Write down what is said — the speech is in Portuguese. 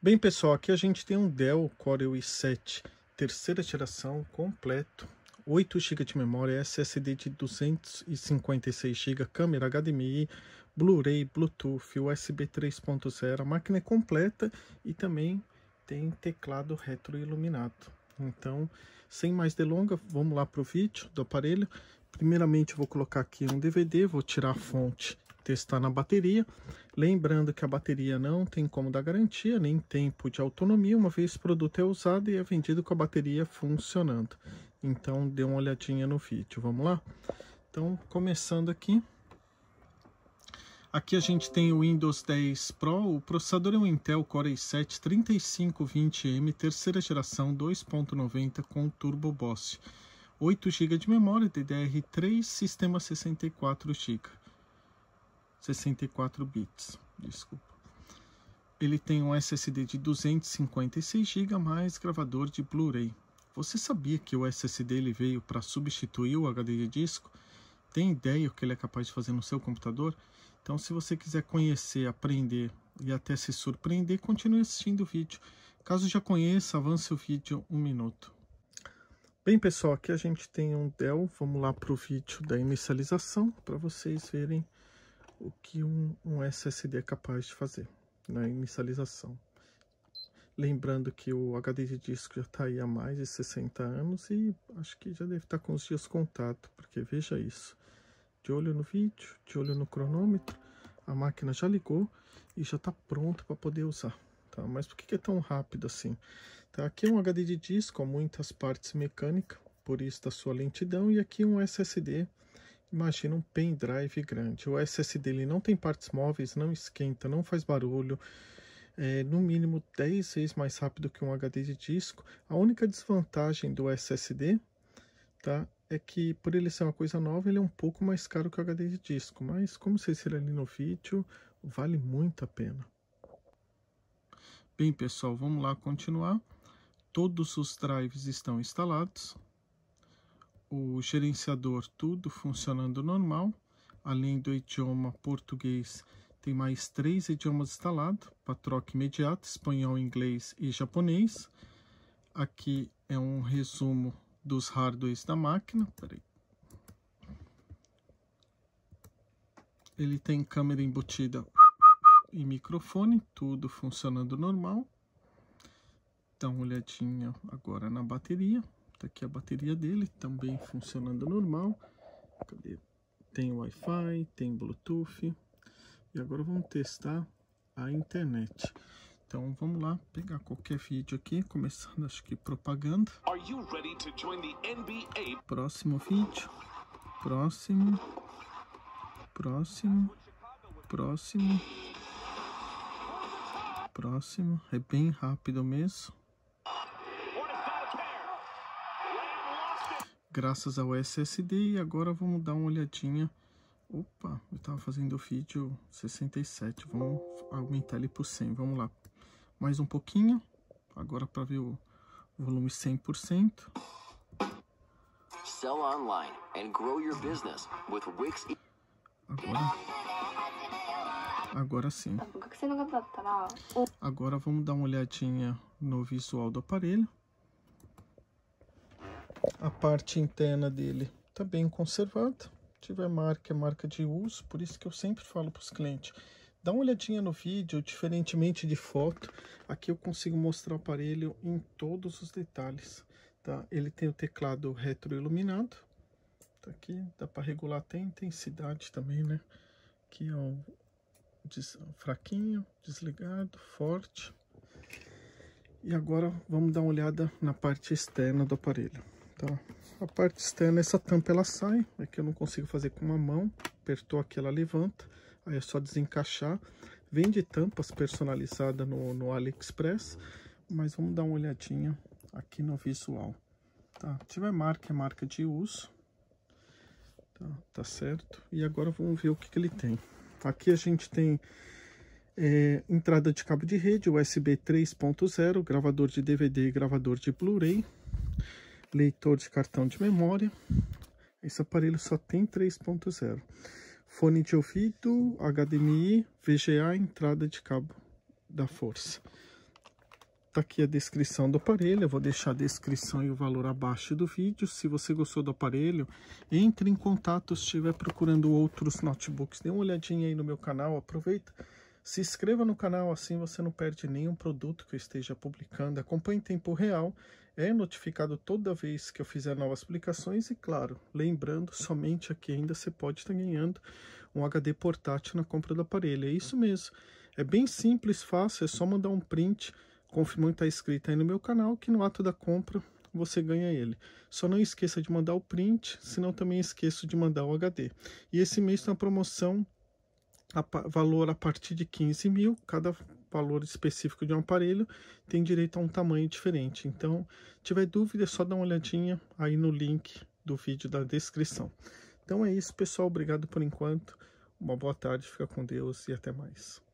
Bem pessoal, aqui a gente tem um Dell Core i7 terceira geração completo, 8 GB de memória, SSD de 256 GB, câmera HDMI, Blu-ray, Bluetooth, USB 3.0, a máquina é completa e também tem teclado retroiluminado. Então, sem mais delongas, vamos lá para o vídeo do aparelho. Primeiramente, vou colocar aqui um DVD, vou tirar a fonte testar na bateria. Lembrando que a bateria não tem como dar garantia, nem tempo de autonomia, uma vez o produto é usado e é vendido com a bateria funcionando. Então dê uma olhadinha no vídeo, vamos lá? Então, começando aqui. Aqui a gente tem o Windows 10 Pro, o processador é um Intel Core i7 3520M, terceira geração 2.90 com Turbo Boss. 8 GB de memória DDR3, sistema 64 GB. 64 bits, desculpa. Ele tem um SSD de 256 GB mais gravador de Blu-ray. Você sabia que o SSD ele veio para substituir o HD de disco? Tem ideia o que ele é capaz de fazer no seu computador? Então, se você quiser conhecer, aprender e até se surpreender, continue assistindo o vídeo. Caso já conheça, avance o vídeo um minuto. Bem, pessoal, aqui a gente tem um Dell. Vamos lá para o vídeo da inicialização para vocês verem o que um, um SSD é capaz de fazer na né? inicialização. Lembrando que o HD de disco já está aí há mais de 60 anos e acho que já deve estar tá com os dias contados, porque veja isso. De olho no vídeo, de olho no cronômetro, a máquina já ligou e já está pronta para poder usar. Tá? Mas por que, que é tão rápido assim? Tá? Aqui é um HD de disco, muitas partes mecânicas, por isso da sua lentidão, e aqui um SSD Imagina um pendrive grande. O SSD ele não tem partes móveis, não esquenta, não faz barulho. É no mínimo 10 vezes mais rápido que um HD de disco. A única desvantagem do SSD tá, é que, por ele ser uma coisa nova, ele é um pouco mais caro que o HD de disco. Mas, como vocês viram ali no vídeo, vale muito a pena. Bem, pessoal, vamos lá continuar. Todos os drives estão instalados o gerenciador tudo funcionando normal, além do idioma português, tem mais três idiomas instalados para imediato, espanhol, inglês e japonês. Aqui é um resumo dos hardwares da máquina. Peraí. Ele tem câmera embutida e microfone, tudo funcionando normal. Dá uma olhadinha agora na bateria. Tá aqui a bateria dele, também funcionando normal. Cadê? Tem Wi-Fi, tem Bluetooth. E agora vamos testar a internet. Então vamos lá, pegar qualquer vídeo aqui, começando acho que propaganda. Próximo vídeo. Próximo. Próximo. Próximo. Próximo. É bem rápido mesmo. graças ao SSD e agora vamos dar uma olhadinha opa, eu estava fazendo o vídeo 67, vamos aumentar ele para 100, vamos lá mais um pouquinho, agora para ver o volume 100% Sell online and grow your business with Wix. Agora, agora sim. Tá agora vamos dar uma olhadinha no visual do aparelho a parte interna dele está bem conservada. Tiver marca, é marca de uso, por isso que eu sempre falo para os clientes. Dá uma olhadinha no vídeo, diferentemente de foto, aqui eu consigo mostrar o aparelho em todos os detalhes. Tá? Ele tem o teclado retroiluminado, tá aqui, dá para regular até a intensidade também, né? Aqui o des fraquinho, desligado, forte. E agora vamos dar uma olhada na parte externa do aparelho. Tá. A parte externa, é essa tampa ela sai, é que eu não consigo fazer com uma mão. Apertou aqui, ela levanta. Aí é só desencaixar. Vende tampas personalizada no, no AliExpress, mas vamos dar uma olhadinha aqui no visual. Tá, tiver marca, é marca de uso. Tá, tá certo. E agora vamos ver o que, que ele tem. Aqui a gente tem é, entrada de cabo de rede, USB 3.0, gravador de DVD e gravador de Blu-ray leitor de cartão de memória. Esse aparelho só tem 3.0. Fone de ouvido, HDMI, VGA, entrada de cabo da força. Tá aqui a descrição do aparelho, eu vou deixar a descrição e o valor abaixo do vídeo. Se você gostou do aparelho, entre em contato se estiver procurando outros notebooks. Dê uma olhadinha aí no meu canal, aproveita. Se inscreva no canal, assim você não perde nenhum produto que eu esteja publicando. Acompanhe em tempo real é notificado toda vez que eu fizer novas publicações e, claro, lembrando somente aqui ainda você pode estar tá ganhando um HD portátil na compra do aparelho. É isso mesmo. É bem simples, fácil, é só mandar um print confirmando que está inscrito aí no meu canal que no ato da compra você ganha ele. Só não esqueça de mandar o print, senão também esqueço de mandar o HD. E esse mês tem uma promoção a valor a partir de 15 mil, cada valor específico de um aparelho, tem direito a um tamanho diferente. Então, tiver dúvida, é só dar uma olhadinha aí no link do vídeo da descrição. Então é isso, pessoal. Obrigado por enquanto. Uma boa tarde, fica com Deus e até mais.